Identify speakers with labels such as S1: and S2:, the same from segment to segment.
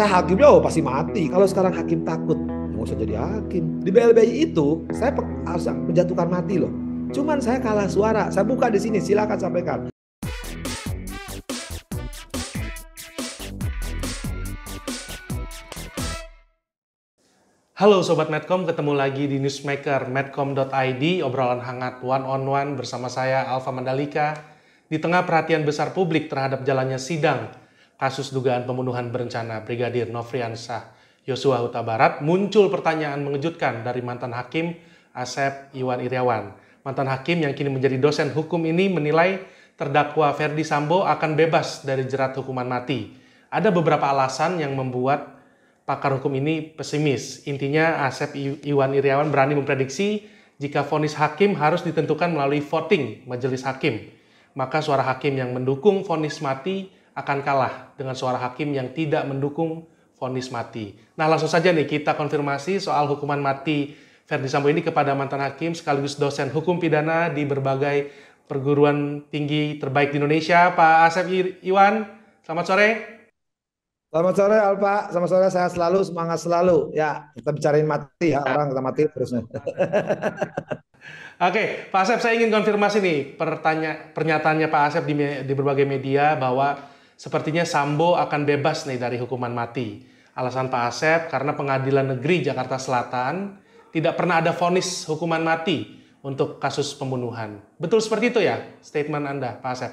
S1: saya hakimnya oh pasti mati. Kalau sekarang hakim takut, ya nggak usah jadi hakim. Di BLBI itu saya harus menjatuhkan mati loh. Cuman saya kalah suara. Saya buka di sini, silakan sampaikan.
S2: Halo Sobat Medcom, ketemu lagi di Newsmaker medcom.id, obrolan hangat one on one bersama saya Alfa Mandalika. Di tengah perhatian besar publik terhadap jalannya sidang kasus dugaan pembunuhan berencana Brigadir Nofriansah Yosua Huta Barat, muncul pertanyaan mengejutkan dari mantan hakim Asep Iwan Iriawan. Mantan hakim yang kini menjadi dosen hukum ini menilai terdakwa Ferdi Sambo akan bebas dari jerat hukuman mati. Ada beberapa alasan yang membuat pakar hukum ini pesimis. Intinya Asep Iwan Iriawan berani memprediksi jika vonis hakim harus ditentukan melalui voting majelis hakim. Maka suara hakim yang mendukung vonis mati akan kalah dengan suara hakim yang tidak mendukung vonis mati. Nah, langsung saja nih kita konfirmasi soal hukuman mati Verdi Sambo ini kepada mantan hakim sekaligus dosen hukum pidana di berbagai perguruan tinggi terbaik di Indonesia, Pak Asep Iwan. Selamat sore. Selamat sore Alpa,
S1: selamat sore saya selalu semangat selalu. Ya, kita bicarain mati ya, orang kita mati terusnya.
S2: Oke, Pak Asep saya ingin konfirmasi nih pertanya pernyataannya Pak Asep di, di berbagai media bahwa Sepertinya Sambo akan bebas nih dari hukuman mati. Alasan Pak Asep karena Pengadilan Negeri Jakarta Selatan tidak pernah ada vonis hukuman mati untuk kasus pembunuhan. Betul seperti itu ya statement Anda, Pak Asep?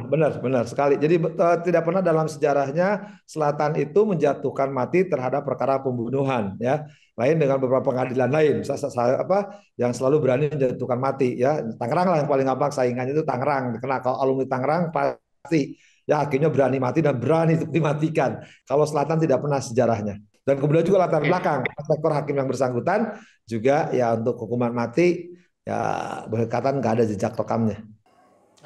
S2: Benar, benar sekali. Jadi e, tidak pernah dalam sejarahnya Selatan itu
S1: menjatuhkan mati terhadap perkara pembunuhan, ya. Lain dengan beberapa pengadilan lain, saya, saya, apa yang selalu berani menjatuhkan mati, ya. Tangerang lah yang paling gampang saingannya itu Tangerang. Karena kalau alumni Tangerang pasti Ya akhirnya berani mati dan berani dimatikan. Kalau selatan tidak pernah sejarahnya. Dan kemudian juga latar belakang sektor hakim yang bersangkutan juga ya untuk hukuman mati ya berkatan nggak ada jejak rekamnya.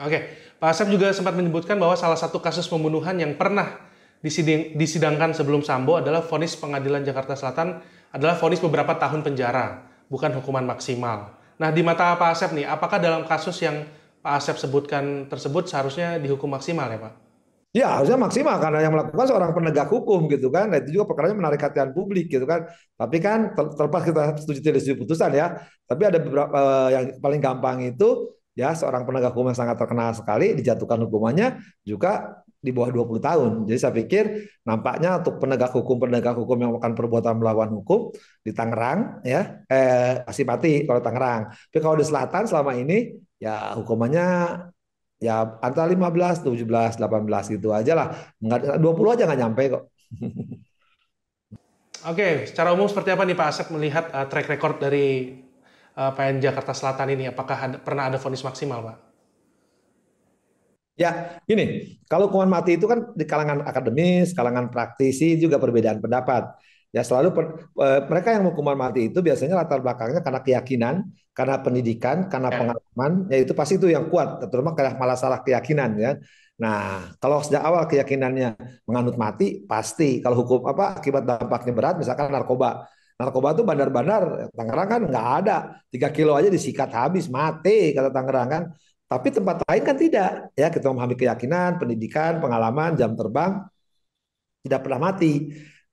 S2: Oke, Pak Asep juga sempat menyebutkan bahwa salah satu kasus pembunuhan yang pernah disiding, disidangkan sebelum Sambo adalah vonis pengadilan Jakarta Selatan adalah vonis beberapa tahun penjara, bukan hukuman maksimal. Nah, di mata Pak Asep nih, apakah dalam kasus yang Pak Asep sebutkan tersebut seharusnya dihukum maksimal ya, Pak?
S1: Ya harusnya maksimal karena yang melakukan seorang penegak hukum gitu kan. Nah, itu juga perkaranya menarik hatian publik gitu kan. Tapi kan terlepas kita setuju tidak setuju putusan ya. Tapi ada beberapa eh, yang paling gampang itu ya seorang penegak hukum yang sangat terkenal sekali dijatuhkan hukumannya juga di bawah 20 tahun. Jadi saya pikir nampaknya untuk penegak hukum penegak hukum yang melakukan perbuatan melawan hukum di Tangerang ya eh, pasti mati kalau Tangerang. Tapi kalau di Selatan selama ini ya hukumannya ya antara 15, 17, 18 gitu aja lah. Enggak 20 aja nggak nyampe kok.
S2: Oke, secara umum seperti apa nih Pak Asep melihat uh, track record dari uh, eh, PN Jakarta Selatan ini? Apakah ada, pernah ada vonis maksimal, Pak?
S1: Ya, gini, kalau hukuman mati itu kan di kalangan akademis, kalangan praktisi juga perbedaan pendapat. Ya selalu per, mereka yang hukuman mati itu biasanya latar belakangnya karena keyakinan, karena pendidikan, karena ya. pengalaman, ya itu pasti itu yang kuat, terutama karena malah salah keyakinan ya. Nah, kalau sejak awal keyakinannya menganut mati, pasti kalau hukum apa akibat dampaknya berat, misalkan narkoba. Narkoba itu bandar-bandar Tangerang kan nggak ada, tiga kilo aja disikat habis mati kata Tangerang kan. Tapi tempat lain kan tidak, ya kita memahami keyakinan, pendidikan, pengalaman, jam terbang, tidak pernah mati.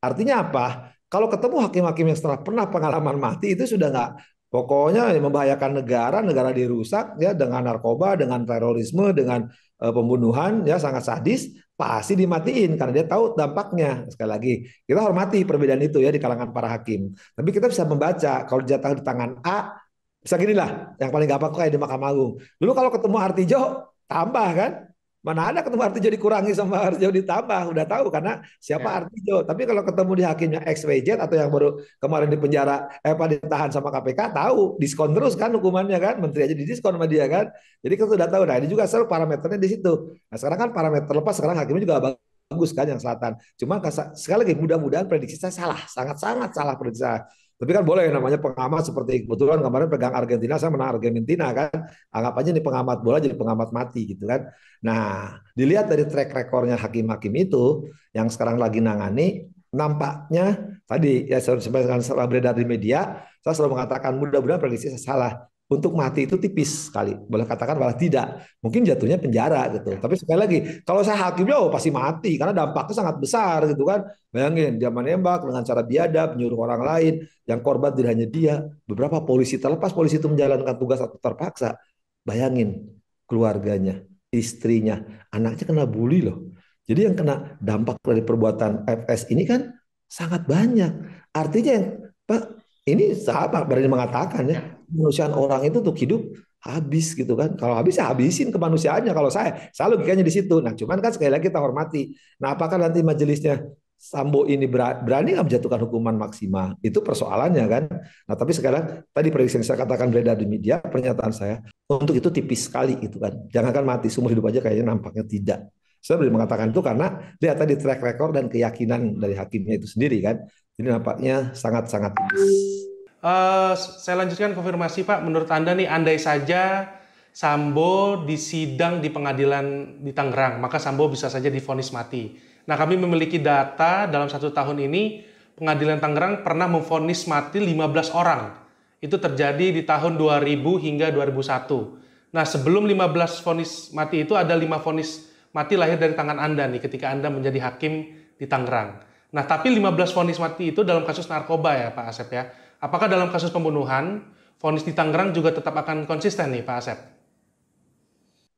S1: Artinya apa? Kalau ketemu hakim-hakim yang setelah pernah pengalaman mati itu sudah nggak pokoknya membahayakan negara, negara dirusak ya dengan narkoba, dengan terorisme, dengan uh, pembunuhan ya sangat sadis, pasti dimatiin karena dia tahu dampaknya. Sekali lagi, kita hormati perbedaan itu ya di kalangan para hakim. Tapi kita bisa membaca kalau jatah di tangan A bisa gini lah, yang paling gampang kayak di Mahkamah Agung. Dulu kalau ketemu Artijo tambah kan, Mana ada ketemu Artijo dikurangi sama Artijo ditambah, udah tahu karena siapa ya. Artijo. Tapi kalau ketemu di hakimnya XYZ atau yang baru kemarin di penjara eh pada ditahan sama KPK tahu diskon terus kan hukumannya kan, menteri aja di diskon sama dia kan. Jadi kita sudah tahu. Nah, ini juga selalu parameternya di situ. Nah, sekarang kan parameter lepas sekarang hakimnya juga bagus kan yang selatan. Cuma sekali lagi mudah-mudahan prediksi saya salah, sangat-sangat salah prediksi saya. Tapi kan boleh iya. namanya pengamat seperti kebetulan kemarin pegang Argentina, saya menang Argentina kan. Anggap aja ini pengamat bola jadi pengamat mati gitu kan. Nah, dilihat dari track rekornya hakim-hakim itu yang sekarang lagi nangani, nampaknya tadi ya sebenarnya setelah beredar di media, saya selalu mengatakan mudah-mudahan prediksi saya salah untuk mati itu tipis sekali. Boleh katakan malah tidak. Mungkin jatuhnya penjara gitu. Ya. Tapi sekali lagi, kalau saya hakimnya oh pasti mati karena dampaknya sangat besar gitu kan. Bayangin dia menembak dengan cara biadab, menyuruh orang lain, yang korban tidak hanya dia, beberapa polisi terlepas polisi itu menjalankan tugas atau terpaksa. Bayangin keluarganya, istrinya, anaknya kena bully loh. Jadi yang kena dampak dari perbuatan FS ini kan sangat banyak. Artinya Pak ini sahabat berani mengatakan ya, ya kemanusiaan orang itu untuk hidup habis gitu kan. Kalau habis ya habisin kemanusiaannya kalau saya. selalu logikanya di situ. Nah, cuman kan sekali lagi kita hormati. Nah, apakah nanti majelisnya Sambo ini berani nggak menjatuhkan hukuman maksimal? Itu persoalannya kan. Nah, tapi sekarang tadi prediksi yang saya katakan beredar di media, pernyataan saya untuk itu tipis sekali gitu kan. Jangankan mati seumur hidup aja kayaknya nampaknya tidak. Saya boleh mengatakan itu karena lihat tadi track record dan keyakinan dari hakimnya itu sendiri kan. Jadi nampaknya sangat-sangat tipis.
S2: Eh, saya lanjutkan konfirmasi Pak. Menurut Anda nih, andai saja Sambo disidang di pengadilan di Tangerang, maka Sambo bisa saja difonis mati. Nah, kami memiliki data dalam satu tahun ini pengadilan Tangerang pernah memfonis mati 15 orang. Itu terjadi di tahun 2000 hingga 2001. Nah, sebelum 15 fonis mati itu ada 5 fonis mati lahir dari tangan Anda nih ketika Anda menjadi hakim di Tangerang. Nah, tapi 15 fonis mati itu dalam kasus narkoba ya Pak Asep ya. Apakah dalam kasus pembunuhan, vonis di Tangerang juga tetap akan konsisten nih Pak Asep?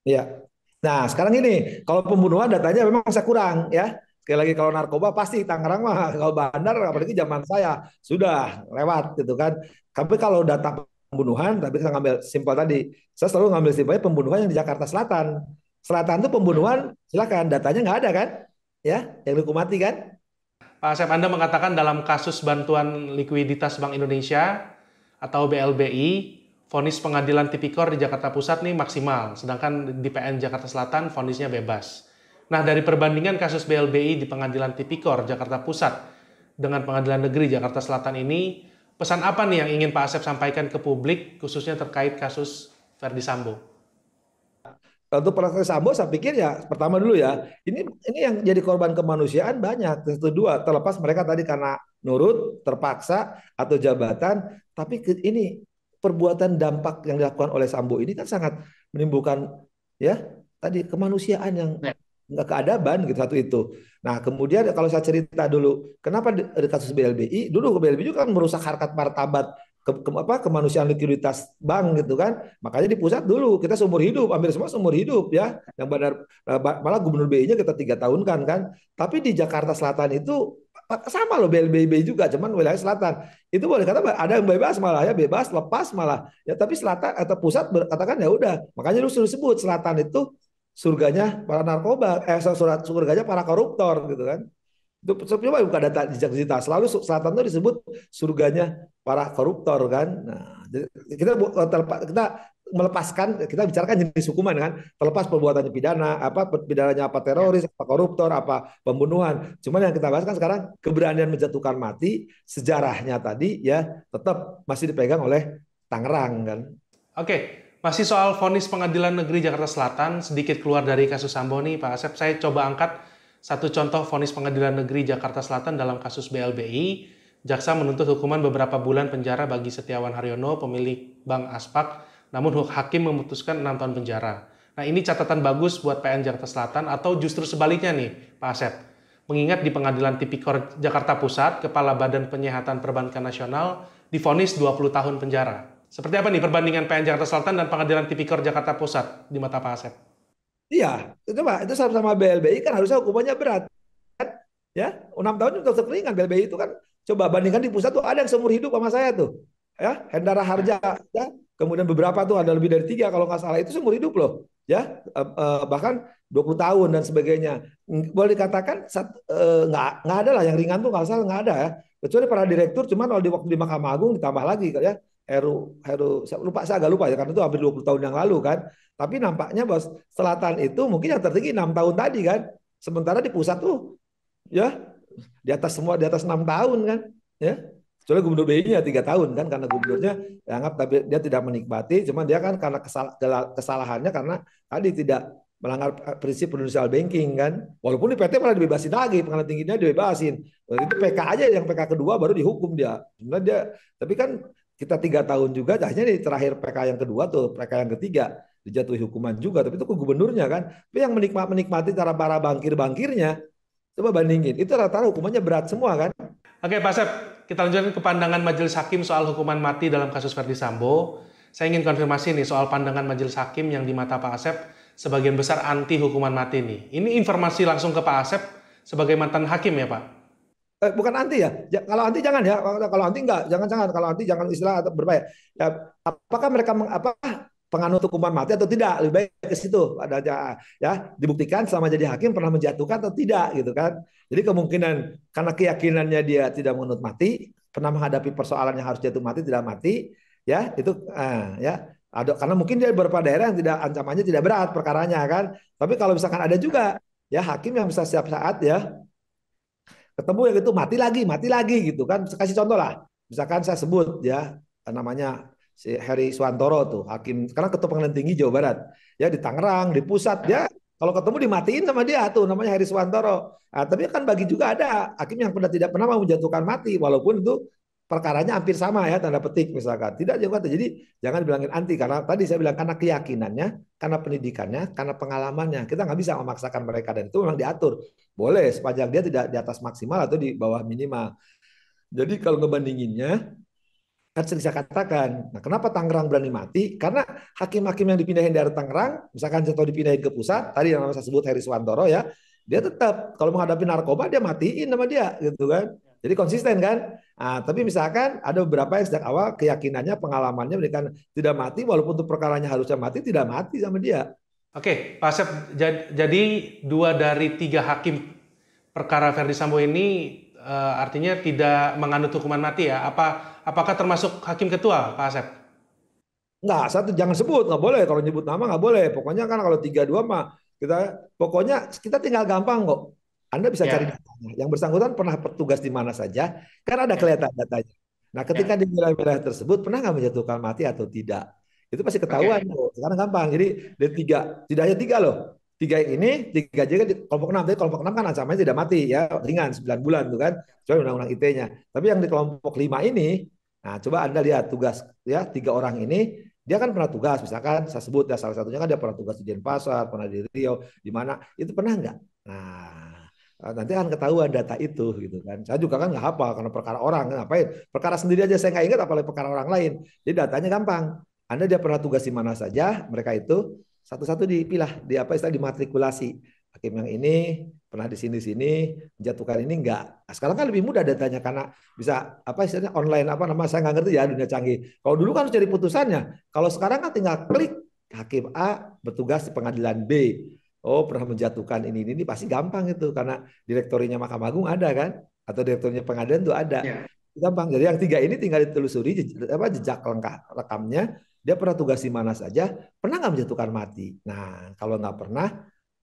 S1: Iya. Nah sekarang ini, kalau pembunuhan datanya memang saya kurang ya. Sekali lagi kalau narkoba pasti Tangerang mah kalau bandar apalagi zaman saya sudah lewat gitu kan. Tapi kalau data pembunuhan, tapi saya ngambil simpel tadi. Saya selalu ngambil simpelnya pembunuhan yang di Jakarta Selatan. Selatan itu pembunuhan, silakan datanya nggak ada kan? Ya, yang dihukum mati kan?
S2: Pak eh, Asep Anda mengatakan dalam kasus bantuan likuiditas Bank Indonesia atau BLBI, vonis pengadilan tipikor di Jakarta Pusat nih maksimal, sedangkan di PN Jakarta Selatan vonisnya bebas. Nah, dari perbandingan kasus BLBI di Pengadilan Tipikor Jakarta Pusat dengan Pengadilan Negeri Jakarta Selatan ini, pesan apa nih yang ingin Pak Asep sampaikan ke publik khususnya terkait kasus Verdi Sambo?
S1: Untuk proses sambo saya pikir ya pertama dulu ya, ini ini yang jadi korban kemanusiaan banyak. tentu dua, terlepas mereka tadi karena nurut, terpaksa atau jabatan, tapi ini perbuatan dampak yang dilakukan oleh sambo ini kan sangat menimbulkan ya tadi kemanusiaan yang ya. nggak keadaban gitu satu itu. Nah kemudian kalau saya cerita dulu, kenapa di, di kasus BLBI dulu BLBI juga kan merusak harkat martabat ke, ke, apa kemanusiaan likuiditas bank gitu kan. Makanya di pusat dulu kita seumur hidup, ambil semua seumur hidup ya. Yang benar eh, malah gubernur BI-nya kita tiga tahun kan kan. Tapi di Jakarta Selatan itu eh, sama loh BLBB juga, cuman wilayah selatan. Itu boleh kata ada yang bebas malah ya bebas lepas malah ya. Tapi selatan atau pusat katakan ya udah. Makanya lu suruh sebut selatan itu surganya para narkoba, eh surat surganya para koruptor gitu kan. Coba buka data di Jakarta Selalu selatan itu disebut surganya para koruptor kan. Nah, kita eh, kita melepaskan kita bicarakan jenis hukuman kan terlepas perbuatannya pidana apa pidananya apa teroris apa koruptor apa pembunuhan cuman yang kita bahas kan sekarang keberanian menjatuhkan mati sejarahnya tadi ya tetap masih dipegang oleh Tangerang kan
S2: oke masih soal vonis pengadilan negeri Jakarta Selatan sedikit keluar dari kasus Sambo nih Pak Asep saya coba angkat satu contoh vonis Pengadilan Negeri Jakarta Selatan dalam kasus BLBI, jaksa menuntut hukuman beberapa bulan penjara bagi Setiawan Haryono, pemilik Bank Aspak, namun hakim memutuskan 6 tahun penjara. Nah ini catatan bagus buat PN Jakarta Selatan atau justru sebaliknya nih Pak Asep. Mengingat di pengadilan tipikor Jakarta Pusat, Kepala Badan Penyehatan Perbankan Nasional difonis 20 tahun penjara. Seperti apa nih perbandingan PN Jakarta Selatan dan pengadilan tipikor Jakarta Pusat di mata Pak Asep?
S1: Iya, itu Pak, itu sama-sama BLBI kan harusnya hukumannya berat. Kan? Ya, 6 tahun untuk kekeringan BLBI itu kan coba bandingkan di pusat tuh ada yang seumur hidup sama saya tuh. Ya, Hendara Harja ya. Kemudian beberapa tuh ada lebih dari tiga kalau nggak salah itu seumur hidup loh. Ya, eh, bahkan 20 tahun dan sebagainya. Boleh dikatakan eh, nggak nggak ada lah yang ringan tuh nggak salah nggak ada ya. Kecuali para direktur cuman kalau di waktu di Mahkamah Agung ditambah lagi ya Heru Heru saya lupa saya agak lupa ya karena itu hampir 20 tahun yang lalu kan. Tapi nampaknya bos selatan itu mungkin yang tertinggi enam tahun tadi kan. Sementara di pusat tuh ya di atas semua di atas enam tahun kan ya. soalnya gubernur BI-nya tiga tahun kan karena gubernurnya dianggap tapi dia tidak menikmati, cuman dia kan karena kesal, kesalahannya karena tadi tidak melanggar prinsip prudensial banking kan. Walaupun di PT malah dibebasin lagi, pengadilan tingginya dibebasin. Itu PK aja yang PK kedua baru dihukum dia. Sebenarnya dia tapi kan kita tiga tahun juga akhirnya di terakhir PK yang kedua tuh PK yang ketiga dijatuhi hukuman juga tapi itu ke gubernurnya kan tapi yang menikmati menikmati cara para bangkir bangkirnya coba bandingin itu rata-rata hukumannya berat semua
S2: kan oke Pak Sep kita lanjutkan ke pandangan majelis hakim soal hukuman mati dalam kasus Verdi Sambo saya ingin konfirmasi nih soal pandangan majelis hakim yang di mata Pak Asep sebagian besar anti hukuman mati nih ini informasi langsung ke Pak Asep sebagai mantan hakim ya Pak
S1: eh, bukan anti ya. ya. Kalau anti jangan ya. Kalau anti enggak, jangan jangan. Kalau anti jangan istilah atau berbahaya. Ya, apakah mereka meng, apa penganut hukuman mati atau tidak? Lebih baik ke situ. Ada ya dibuktikan sama jadi hakim pernah menjatuhkan atau tidak gitu kan. Jadi kemungkinan karena keyakinannya dia tidak menganut mati, pernah menghadapi persoalan yang harus jatuh mati tidak mati, ya itu eh, ya ada karena mungkin dia beberapa daerah yang tidak ancamannya tidak berat perkaranya kan. Tapi kalau misalkan ada juga ya hakim yang bisa setiap saat ya ketemu yang itu mati lagi, mati lagi gitu kan. Kasih contoh lah, misalkan saya sebut ya namanya si Heri Suantoro tuh hakim karena ketua pengadilan tinggi Jawa Barat ya di Tangerang di pusat ya kalau ketemu dimatiin sama dia tuh namanya Heri Suantoro nah, tapi kan bagi juga ada hakim yang pernah tidak pernah mau menjatuhkan mati walaupun itu perkaranya hampir sama ya tanda petik misalkan. Tidak juga jadi jangan bilangin anti karena tadi saya bilang karena keyakinannya, karena pendidikannya, karena pengalamannya. Kita nggak bisa memaksakan mereka dan itu memang diatur. Boleh sepanjang dia tidak di atas maksimal atau di bawah minimal. Jadi kalau ngebandinginnya kan sering saya katakan, nah kenapa Tangerang berani mati? Karena hakim-hakim yang dipindahin dari Tangerang, misalkan contoh dipindahin ke pusat, tadi yang saya sebut Heri Swantoro ya, dia tetap kalau menghadapi narkoba dia matiin nama dia gitu kan. Jadi konsisten kan? Nah, tapi misalkan ada beberapa yang sejak awal keyakinannya, pengalamannya mereka
S2: tidak mati, walaupun untuk perkaranya harusnya mati, tidak mati sama dia. Oke, Pak Asep, jadi dua dari tiga hakim perkara Verdi Sambo ini e, artinya tidak menganut hukuman mati ya? Apa apakah termasuk hakim ketua, Pak Asep?
S1: Nggak, satu jangan sebut, nggak boleh. Kalau nyebut nama nggak boleh. Pokoknya kan kalau tiga dua mah kita pokoknya kita tinggal gampang kok anda bisa ya. cari datanya. Yang bersangkutan pernah petugas di mana saja, kan ada ya. kelihatan datanya. Nah, ya. ketika ya. di wilayah-wilayah tersebut pernah nggak menjatuhkan mati atau tidak? Itu pasti ketahuan. Okay. Loh. Sekarang gampang. Jadi ada tiga, tidak hanya tiga loh. Tiga ini, tiga juga kan di kelompok enam. Tapi kelompok enam kan ancamannya tidak mati ya, ringan sembilan bulan itu kan, Cuma undang-undang IT-nya. Tapi yang di kelompok lima ini, nah coba anda lihat tugas ya tiga orang ini dia kan pernah tugas misalkan saya sebut ya salah satunya kan dia pernah tugas di Denpasar pernah di Rio di mana itu pernah nggak nah Ah, nanti akan ketahuan data itu gitu kan. Saya juga kan nggak hafal karena perkara orang ngapain. Perkara sendiri aja saya nggak ingat apalagi perkara orang lain. Jadi datanya gampang. Anda dia pernah tugas di mana saja, mereka itu satu-satu dipilah di apa istilah dimatrikulasi. Hakim yang ini pernah di sini sini jatuhkan ini enggak. Nah, sekarang kan lebih mudah datanya karena bisa apa istilahnya online apa nama saya nggak ngerti ya dunia canggih. Kalau dulu kan harus cari putusannya. Kalau sekarang kan tinggal klik hakim A bertugas di pengadilan B oh pernah menjatuhkan ini ini, ini pasti gampang itu karena direktorinya Mahkamah Agung ada kan atau direkturnya pengadilan itu ada. Ya. Gampang. Jadi yang tiga ini tinggal ditelusuri jejak, apa jejak lengkap rekamnya, dia pernah tugas di mana saja, pernah nggak menjatuhkan mati. Nah, kalau nggak pernah,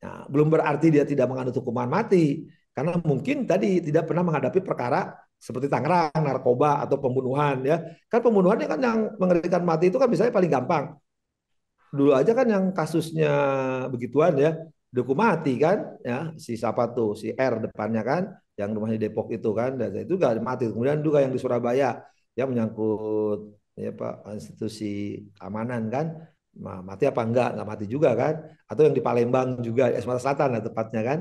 S1: nah, belum berarti dia tidak menganut hukuman mati. Karena mungkin tadi tidak pernah menghadapi perkara seperti Tangerang, narkoba atau pembunuhan ya. Kan pembunuhannya kan yang mengerikan mati itu kan misalnya paling gampang dulu aja kan yang kasusnya begituan ya Deku mati kan ya si siapa tuh si R depannya kan yang rumahnya Depok itu kan dan itu juga mati kemudian juga yang di Surabaya ya menyangkut ya Pak institusi keamanan kan mati apa enggak enggak mati juga kan atau yang di Palembang juga ya, Sumatera Selatan lah tepatnya kan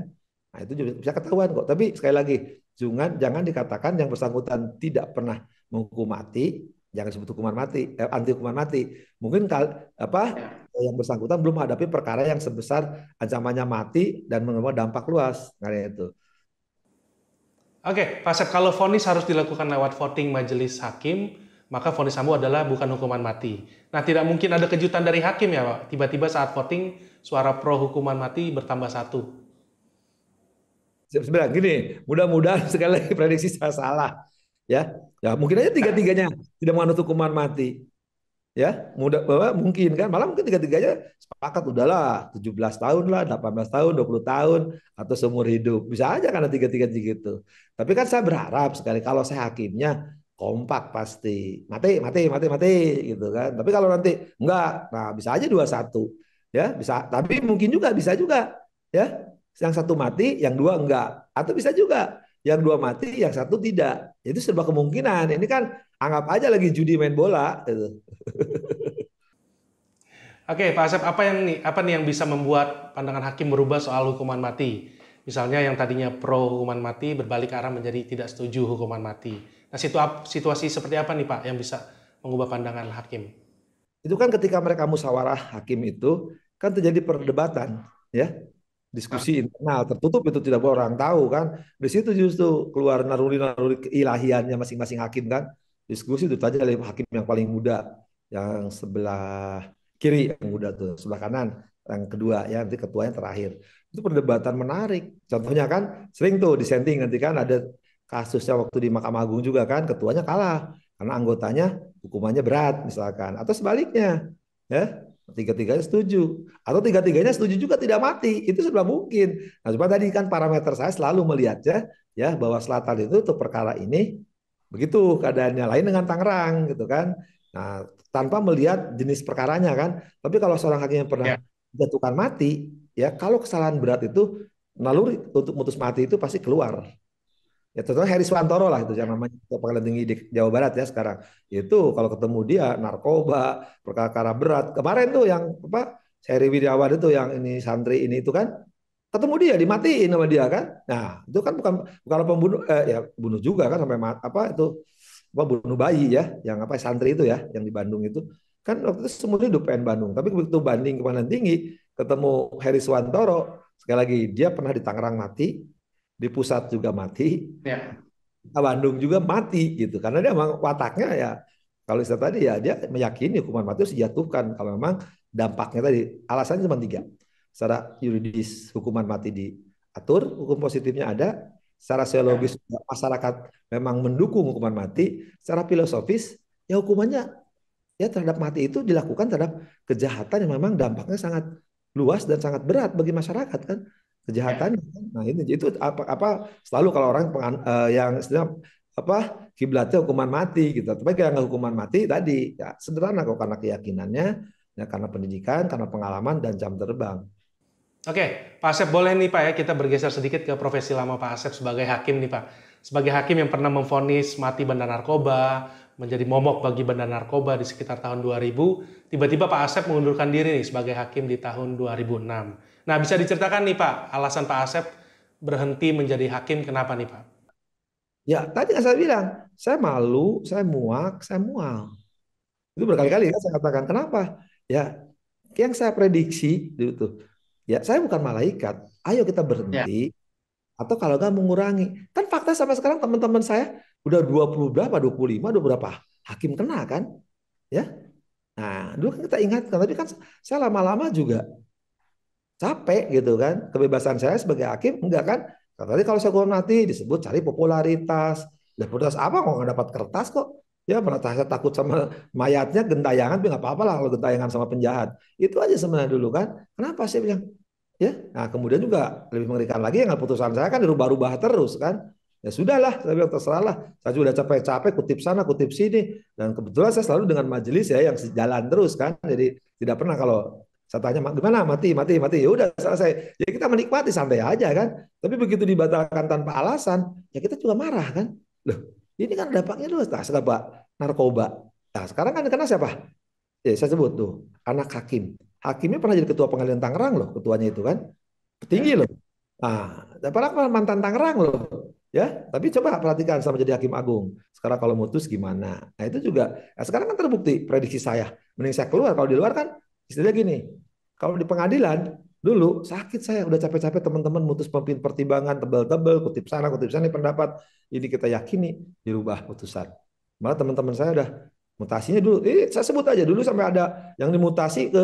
S1: nah itu juga bisa ketahuan kok tapi sekali lagi jangan jangan dikatakan yang bersangkutan tidak pernah menghukum mati jangan sebut hukuman mati eh, anti hukuman mati mungkin kal, apa ya. yang bersangkutan belum menghadapi perkara yang sebesar ancamannya mati dan membawa dampak luas karena ya itu
S2: Oke, okay, Pak Sep, kalau vonis harus dilakukan lewat voting majelis hakim, maka vonis Sambo adalah bukan hukuman mati. Nah, tidak mungkin ada kejutan dari hakim ya, Pak. Tiba-tiba saat voting, suara pro hukuman mati bertambah satu. Sebenarnya gini, mudah-mudahan sekali lagi prediksi
S1: saya salah ya ya mungkin aja tiga tiganya tidak menganut hukuman mati ya mudah bahwa mungkin kan malah mungkin tiga tiganya sepakat udahlah 17 tahun lah 18 tahun 20 tahun atau seumur hidup bisa aja karena tiga tiga gitu tapi kan saya berharap sekali kalau saya hakimnya kompak pasti mati mati mati mati gitu kan tapi kalau nanti enggak nah bisa aja dua satu ya bisa tapi mungkin juga bisa juga ya yang satu mati yang dua enggak atau bisa juga yang dua mati, yang satu tidak. Itu serba kemungkinan. Ini kan anggap aja lagi judi main bola. Gitu.
S2: Oke, Pak Asep, apa yang apa nih yang bisa membuat pandangan hakim berubah soal hukuman mati? Misalnya yang tadinya pro hukuman mati berbalik arah menjadi tidak setuju hukuman mati. Nah, situa, situasi seperti apa nih Pak yang bisa mengubah pandangan hakim?
S1: Itu kan ketika mereka musyawarah hakim itu kan terjadi perdebatan, ya diskusi internal tertutup itu tidak boleh orang tahu kan di situ justru keluar naruri naruri keilahiannya masing-masing hakim kan diskusi itu saja oleh hakim yang paling muda yang sebelah kiri yang muda tuh sebelah kanan yang kedua ya nanti ketuanya terakhir itu perdebatan menarik contohnya kan sering tuh dissenting nanti kan ada kasusnya waktu di Mahkamah Agung juga kan ketuanya kalah karena anggotanya hukumannya berat misalkan atau sebaliknya ya Tiga-tiganya setuju. Atau tiga-tiganya setuju juga tidak mati. Itu sudah mungkin. Nah, cuma tadi kan parameter saya selalu melihat ya, ya bahwa selatan itu untuk perkara ini begitu keadaannya lain dengan Tangerang gitu kan. Nah, tanpa melihat jenis perkaranya kan. Tapi kalau seorang hakim yang pernah ya. jatuhkan mati, ya kalau kesalahan berat itu naluri untuk mutus mati itu pasti keluar ya terutama Heri Swantoro lah itu yang namanya ketua pengadilan tinggi di Jawa Barat ya sekarang itu kalau ketemu dia narkoba perkara berat kemarin tuh yang apa Heri Widiawan itu yang ini santri ini itu kan ketemu dia dimatiin sama dia kan nah itu kan bukan kalau pembunuh eh, ya bunuh juga kan sampai apa itu apa bunuh bayi ya yang apa santri itu ya yang di Bandung itu kan waktu itu semuanya hidup PN Bandung tapi begitu banding ke pengadilan tinggi ketemu Heri Swantoro sekali lagi dia pernah di Tangerang mati di pusat juga mati, ya. Bandung juga mati gitu. Karena dia memang wataknya ya kalau saya tadi ya dia meyakini hukuman mati harus dijatuhkan kalau memang dampaknya tadi alasannya cuma tiga. Secara yuridis hukuman mati diatur, hukum positifnya ada. Secara sosiologis ya. masyarakat memang mendukung hukuman mati. Secara filosofis ya hukumannya ya terhadap mati itu dilakukan terhadap kejahatan yang memang dampaknya sangat luas dan sangat berat bagi masyarakat kan kejahatan ya. gitu. nah itu itu apa apa selalu kalau orang pengan, uh, yang setiap apa kiblatnya hukuman mati gitu tapi kayak nggak hukuman mati tadi ya sederhana kok karena keyakinannya ya karena pendidikan karena pengalaman dan jam terbang
S2: Oke, Pak Asep boleh nih Pak ya kita bergeser sedikit ke profesi lama Pak Asep sebagai hakim nih Pak. Sebagai hakim yang pernah memfonis mati bandar narkoba, menjadi momok bagi benda narkoba di sekitar tahun 2000, tiba-tiba Pak Asep mengundurkan diri nih sebagai hakim di tahun 2006. Nah, bisa diceritakan nih Pak, alasan Pak Asep berhenti menjadi hakim kenapa nih Pak?
S1: Ya, tadi yang saya bilang, saya malu, saya muak, saya mual. Itu berkali-kali kan saya katakan, kenapa? Ya, yang saya prediksi itu tuh, ya saya bukan malaikat. Ayo kita berhenti, ya. atau kalau nggak mengurangi. Kan fakta sampai sekarang teman-teman saya udah 20 berapa 25 udah berapa hakim kena kan ya nah dulu kan kita ingatkan tapi kan saya lama-lama juga capek gitu kan kebebasan saya sebagai hakim enggak kan tadi kalau saya nanti disebut cari popularitas popularitas apa kok nggak dapat kertas kok ya pernah takut sama mayatnya gentayangan tapi nggak apa-apa lah kalau gentayangan sama penjahat itu aja sebenarnya dulu kan kenapa sih bilang ya nah kemudian juga lebih mengerikan lagi yang keputusan saya kan dirubah-rubah terus kan Ya sudahlah, saya bilang terserahlah. Saya sudah capek-capek kutip sana, kutip sini. Dan kebetulan saya selalu dengan majelis ya yang jalan terus kan. Jadi tidak pernah kalau saya tanya gimana mati, mati, mati. Ya udah selesai. Ya kita menikmati santai aja kan. Tapi begitu dibatalkan tanpa alasan, ya kita juga marah kan. Loh, ini kan dampaknya dulu Nah, pak narkoba. Nah, sekarang kan kena siapa? Ya, saya sebut tuh, anak hakim. Hakimnya pernah jadi ketua pengadilan Tangerang loh, ketuanya itu kan. Petinggi loh. Nah, para mantan Tangerang loh Ya, tapi coba perhatikan sama jadi hakim agung. Sekarang kalau mutus gimana? Nah, itu juga. Nah, sekarang kan terbukti prediksi saya. Mending saya keluar. Kalau di luar kan istilahnya gini. Kalau di pengadilan dulu sakit saya udah capek-capek teman-teman mutus pemimpin pertimbangan tebel-tebel kutip sana kutip sana pendapat ini kita yakini dirubah putusan malah teman-teman saya udah mutasinya dulu ini saya sebut aja dulu sampai ada yang dimutasi ke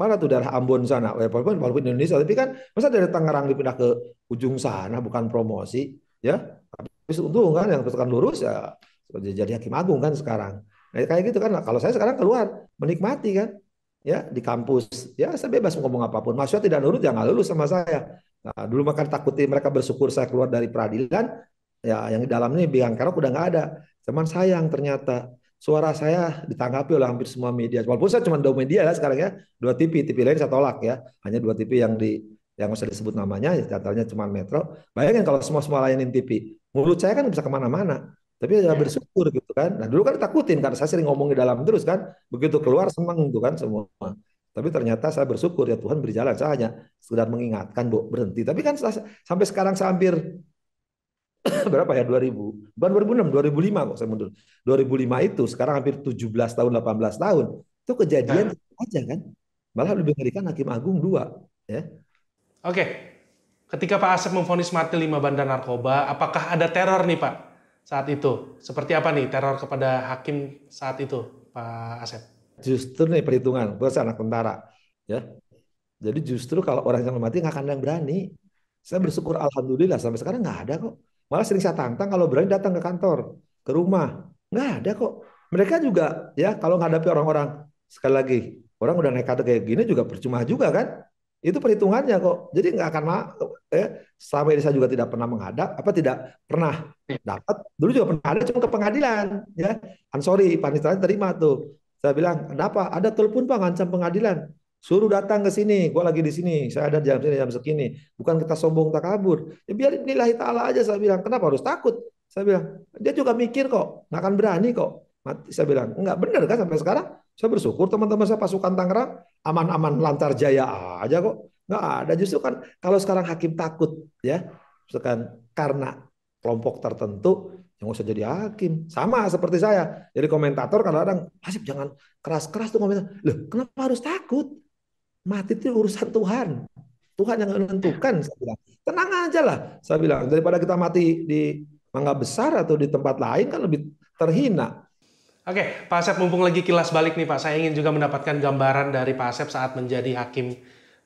S1: mana tuh darah Ambon sana walaupun walaupun Indonesia tapi kan masa dari Tangerang dipindah ke ujung sana bukan promosi ya habis untung kan yang pasukan lurus ya jadi hakim agung kan sekarang nah, kayak gitu kan nah, kalau saya sekarang keluar menikmati kan ya di kampus ya saya bebas ngomong apapun mahasiswa tidak nurut ya nggak lulus sama saya nah, dulu makan takuti mereka bersyukur saya keluar dari peradilan ya yang di dalam ini bilang karena udah nggak ada cuman sayang ternyata suara saya ditanggapi oleh hampir semua media walaupun saya cuma dua media lah ya sekarang ya dua TV TV lain saya tolak ya hanya dua TV yang di yang usah disebut namanya, datanya ya cuma Metro. Bayangin kalau semua-semua layanin TV, mulut saya kan bisa kemana-mana. Tapi ya iya. bersyukur gitu kan. Nah dulu kan takutin karena saya sering ngomong di dalam terus kan. Begitu keluar semang gitu kan semua. Tapi ternyata saya bersyukur ya Tuhan berjalan. Saya hanya sekedar mengingatkan bu berhenti. Tapi kan sampai sekarang saya hampir berapa ya 2000 bukan 2006 2005 kok saya mundur 2005 itu sekarang hampir 17 tahun 18 tahun itu kejadian nah. aja kan malah lebih mengerikan hakim agung dua ya
S2: Oke, ketika Pak Asep memfonis mati lima bandar narkoba, apakah ada teror nih Pak saat itu? Seperti apa nih teror kepada hakim saat itu, Pak Asep?
S1: Justru nih perhitungan, gue anak tentara, ya. Jadi justru kalau orang yang mati nggak akan yang berani. Saya bersyukur alhamdulillah sampai sekarang nggak ada kok. Malah sering saya tantang kalau berani datang ke kantor, ke rumah, nggak ada kok. Mereka juga ya kalau menghadapi orang-orang sekali lagi orang udah naik kata kayak gini juga percuma juga kan? Itu perhitungannya kok. Jadi nggak akan eh, sampai ini saya juga tidak pernah menghadap, apa tidak pernah iya. dapat. Dulu juga pernah ada cuma ke pengadilan, ya. I'm sorry, panitia terima tuh. Saya bilang, kenapa? Ada telepon pak ngancam pengadilan. Suruh datang ke sini, gua lagi di sini, saya ada jam sini jam segini. Bukan kita sombong tak kabur. Ya, biar nilai taala aja saya bilang, kenapa harus takut? Saya bilang, dia juga mikir kok, nggak akan berani kok. saya bilang, nggak benar kan sampai sekarang? Saya bersyukur teman-teman saya pasukan Tangerang aman-aman lancar jaya aja kok. Nggak ada justru kan kalau sekarang hakim takut ya, misalkan karena kelompok tertentu yang usah jadi hakim. Sama seperti saya. Jadi komentator kadang-kadang, Hasib jangan keras-keras tuh komentar. Loh, kenapa harus takut? Mati itu urusan Tuhan. Tuhan yang menentukan. Saya bilang. Tenang aja lah, saya bilang. Daripada kita mati di mangga besar atau di tempat lain kan lebih terhina.
S2: Oke, Pak Asep mumpung lagi kilas balik nih Pak, saya ingin juga mendapatkan gambaran dari Pak Asep saat menjadi hakim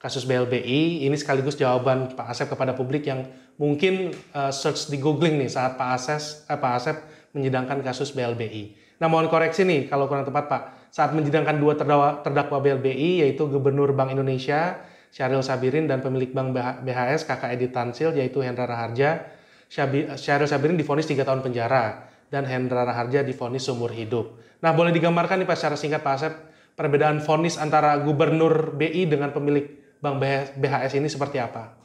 S2: kasus BLBI. Ini sekaligus jawaban Pak Asep kepada publik yang mungkin uh, search di googling nih saat Pak Asep, eh, Pak Asep menyidangkan kasus BLBI. Nah mohon koreksi nih kalau kurang tepat Pak, saat menyidangkan dua terdakwa, terdakwa BLBI yaitu Gubernur Bank Indonesia Syahril Sabirin dan pemilik Bank BHS kakak Edi Tansil yaitu Hendra Raharja. Syahril Sabirin difonis 3 tahun penjara dan Hendra Raharja difonis seumur hidup. Nah, boleh digambarkan nih Pak secara singkat Pak Asep, perbedaan fonis antara gubernur BI dengan pemilik Bank BHS ini seperti apa?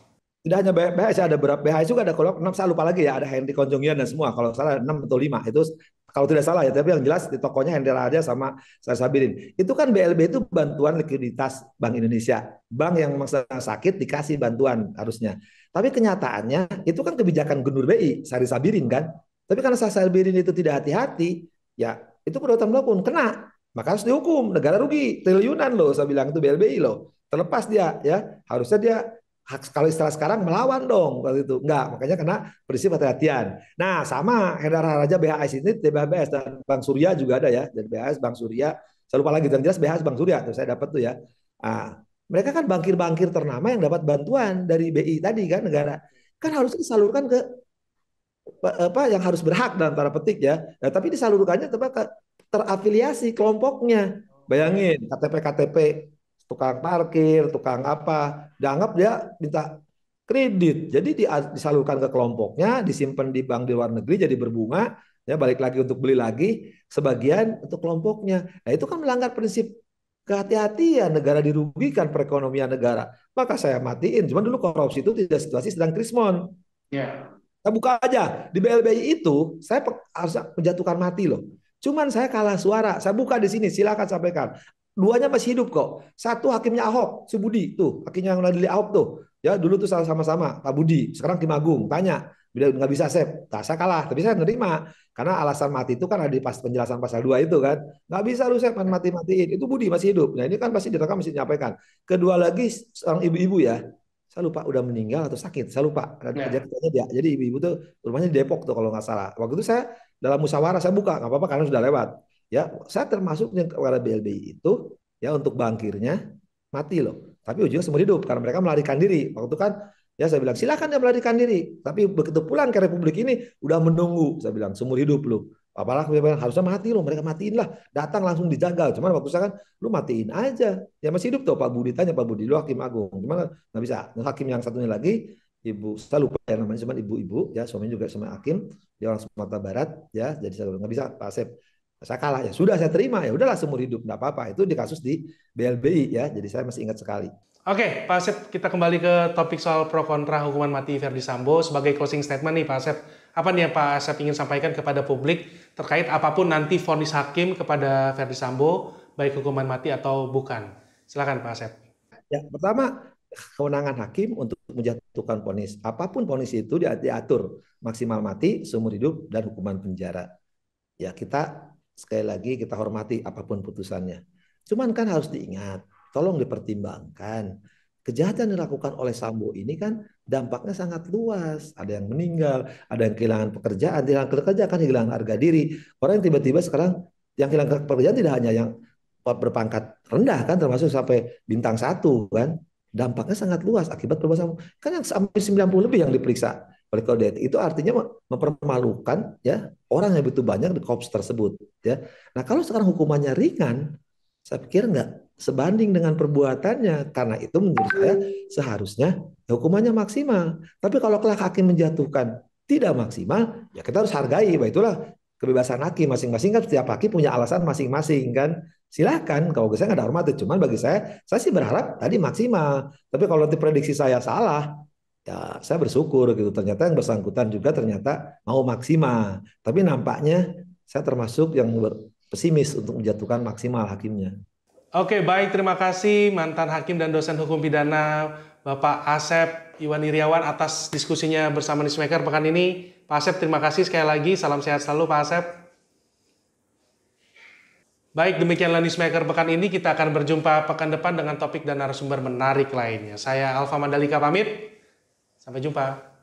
S1: Tidak hanya BHS, ada berapa BHS juga ada kalau enam saya lupa lagi ya, ada Hendri Konjungian dan semua. Kalau salah enam atau lima itu kalau tidak salah ya, tapi yang jelas di tokonya Hendra Raharja sama saya Sabirin. Itu kan BLB itu bantuan likuiditas Bank Indonesia. Bank yang sedang sakit dikasih bantuan harusnya. Tapi kenyataannya itu kan kebijakan Gubernur BI, Sari Sabirin kan tapi karena ini itu tidak hati-hati, ya itu perbuatan melakukan kena. Maka harus dihukum, negara rugi, triliunan loh saya bilang itu BLBI loh. Terlepas dia ya, harusnya dia kalau istilah sekarang melawan dong kalau itu enggak makanya kena prinsip hati-hatian nah sama Hendra raja BHS ini TBHS dan Bang Surya juga ada ya dan BHS Bang Surya saya lupa lagi dan jelas BHS Bang Surya tuh saya dapat tuh ya ah, mereka kan bangkir-bangkir ternama yang dapat bantuan dari BI tadi kan negara kan harusnya disalurkan ke apa yang harus berhak dalam tanda petik ya. Nah, tapi disalurkannya tetap terafiliasi kelompoknya. Bayangin KTP KTP tukang parkir, tukang apa, dianggap dia minta kredit. Jadi disalurkan ke kelompoknya, disimpan di bank di luar negeri jadi berbunga, ya balik lagi untuk beli lagi sebagian untuk kelompoknya. Nah, itu kan melanggar prinsip kehati-hatian negara dirugikan perekonomian negara. Maka saya matiin. Cuman dulu korupsi itu tidak situasi sedang krismon. Ya. Saya buka aja di BLBI itu saya harus menjatuhkan mati loh. Cuman saya kalah suara. Saya buka di sini, silakan sampaikan. Duanya masih hidup kok. Satu hakimnya Ahok, si Budi tuh, hakimnya yang dari Ahok tuh. Ya dulu tuh sama-sama Pak Budi, sekarang Kim Agung. Tanya, bila nggak bisa saya, nah, saya kalah, tapi saya nerima karena alasan mati itu kan ada di pas penjelasan pasal 2 itu kan nggak bisa lu saya mati matiin itu Budi masih hidup, nah ini kan pasti direkam masih nyampaikan. Kedua lagi seorang ibu-ibu ya, saya lupa udah meninggal atau sakit saya lupa nah, ya. jadi, dia. jadi ibu-ibu tuh rumahnya di Depok tuh kalau nggak salah waktu itu saya dalam musyawarah saya buka nggak apa-apa karena sudah lewat ya saya termasuk yang kepada BLBI itu ya untuk bangkirnya mati loh tapi ujungnya semua hidup karena mereka melarikan diri waktu itu kan ya saya bilang silakan dia melarikan diri tapi begitu pulang ke Republik ini udah menunggu saya bilang seumur hidup loh apalagi Apalah harusnya mati loh, mereka matiin lah. Datang langsung dijaga. Cuman waktu saya kan, lu matiin aja. Ya masih hidup tuh Pak Budi, tanya Pak Budi, lu hakim agung. Gimana? Nggak bisa. Nah, hakim yang satunya lagi, ibu, saya lupa ya namanya, cuman ibu-ibu, ya suaminya juga sama hakim, dia orang Sumatera Barat, ya jadi saya nggak bisa Pak Asep. Saya kalah ya, sudah saya terima ya, udahlah seumur hidup, nggak apa-apa. Itu di kasus di BLBI ya, jadi saya masih ingat sekali.
S2: Oke, Pak Asep, kita kembali ke topik soal pro kontra hukuman mati Verdi Sambo sebagai closing statement nih Pak Asep apa nih yang Pak Asep ingin sampaikan kepada publik terkait apapun nanti vonis hakim kepada Verdi Sambo baik hukuman mati atau bukan. Silakan Pak Asep.
S1: Ya, pertama kewenangan hakim untuk menjatuhkan vonis. Apapun vonis itu diatur maksimal mati, seumur hidup dan hukuman penjara. Ya, kita sekali lagi kita hormati apapun putusannya. Cuman kan harus diingat, tolong dipertimbangkan kejahatan dilakukan oleh Sambo ini kan dampaknya sangat luas. Ada yang meninggal, ada yang kehilangan pekerjaan, kehilangan pekerjaan kan kehilangan harga diri. Orang yang tiba-tiba sekarang yang kehilangan pekerjaan tidak hanya yang berpangkat rendah kan termasuk sampai bintang satu kan dampaknya sangat luas akibat perbuatan kan yang sampai 90 lebih yang diperiksa oleh kode itu artinya mempermalukan ya orang yang begitu banyak di kops tersebut ya nah kalau sekarang hukumannya ringan saya pikir nggak sebanding dengan perbuatannya. Karena itu menurut saya seharusnya hukumannya maksimal. Tapi kalau kelak hakim menjatuhkan tidak maksimal, ya kita harus hargai. bahwa itulah kebebasan hakim masing-masing kan setiap hakim punya alasan masing-masing kan. Silahkan, kalau saya nggak ada hormat, cuman bagi saya, saya sih berharap tadi maksimal. Tapi kalau nanti prediksi saya salah, ya saya bersyukur gitu. Ternyata yang bersangkutan juga ternyata mau maksimal. Tapi nampaknya saya termasuk yang pesimis untuk menjatuhkan maksimal hakimnya.
S2: Oke, baik. Terima kasih mantan hakim dan dosen hukum pidana Bapak Asep Iwan Iriawan atas diskusinya bersama Newsmaker pekan ini. Pak Asep, terima kasih sekali lagi. Salam sehat selalu, Pak Asep. Baik, demikianlah Newsmaker pekan ini. Kita akan berjumpa pekan depan dengan topik dan narasumber menarik lainnya. Saya Alfa Mandalika pamit. Sampai jumpa.